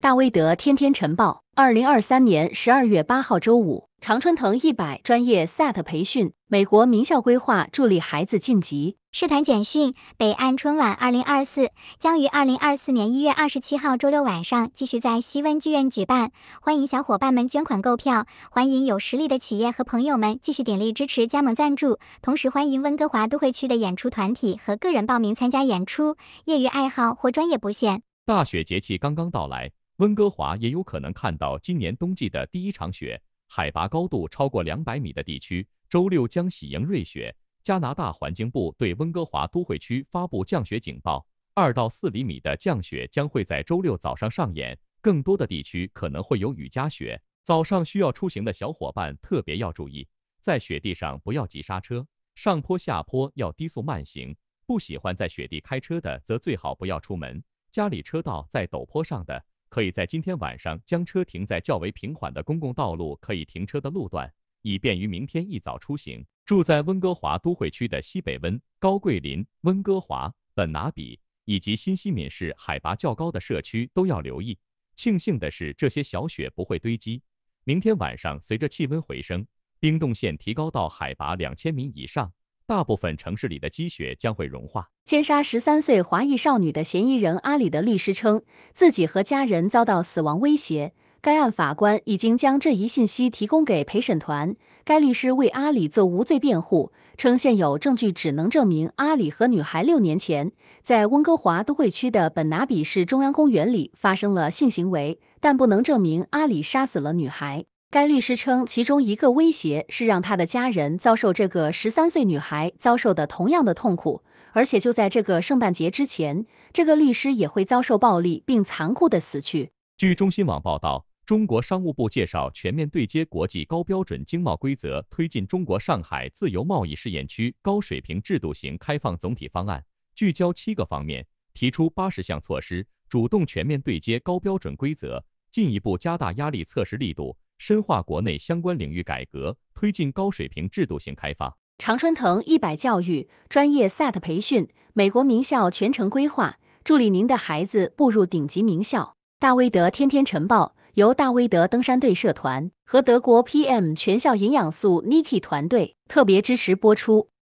大威德天天晨报，二零二三年十二月八号周五，常春藤一百专业 SAT 培训，美国名校规划助力孩子晋级。社团简讯，北岸春晚二零二四将于二零二四年一月二十七号周六晚上继续在西温剧院举办，欢迎小伙伴们捐款购票，欢迎有实力的企业和朋友们继续鼎力支持加盟赞助，同时欢迎温哥华都会区的演出团体和个人报名参加演出，业余爱好或专业不限。大雪节气刚刚到来。温哥华也有可能看到今年冬季的第一场雪，海拔高度超过两百米的地区，周六将喜迎瑞雪。加拿大环境部对温哥华都会区发布降雪警报，二到四厘米的降雪将会在周六早上上演，更多的地区可能会有雨夹雪。早上需要出行的小伙伴特别要注意，在雪地上不要急刹车，上坡下坡要低速慢行。不喜欢在雪地开车的，则最好不要出门。家里车道在陡坡上的。可以在今天晚上将车停在较为平缓的公共道路，可以停车的路段，以便于明天一早出行。住在温哥华都会区的西北温、高桂林、温哥华、本拿比以及新西敏市海拔较高的社区都要留意。庆幸的是，这些小雪不会堆积。明天晚上，随着气温回升，冰冻线提高到海拔两千米以上。大部分城市里的积雪将会融化。奸杀十三岁华裔少女的嫌疑人阿里的律师称，自己和家人遭到死亡威胁。该案法官已经将这一信息提供给陪审团。该律师为阿里做无罪辩护，称现有证据只能证明阿里和女孩六年前在温哥华都会区的本拿比市中央公园里发生了性行为，但不能证明阿里杀死了女孩。该律师称，其中一个威胁是让他的家人遭受这个十三岁女孩遭受的同样的痛苦，而且就在这个圣诞节之前，这个律师也会遭受暴力并残酷的死去。据中新网报道，中国商务部介绍，全面对接国际高标准经贸规则，推进中国上海自由贸易试验区高水平制度型开放总体方案，聚焦七个方面，提出八十项措施，主动全面对接高标准规则，进一步加大压力测试力度。深化国内相关领域改革，推进高水平制度性开发。常春藤一百教育专业 SAT 培训，美国名校全程规划，助力您的孩子步入顶级名校。大威德天天晨报由大威德登山队社团和德国 PM 全校营养素 n i k i 团队特别支持播出。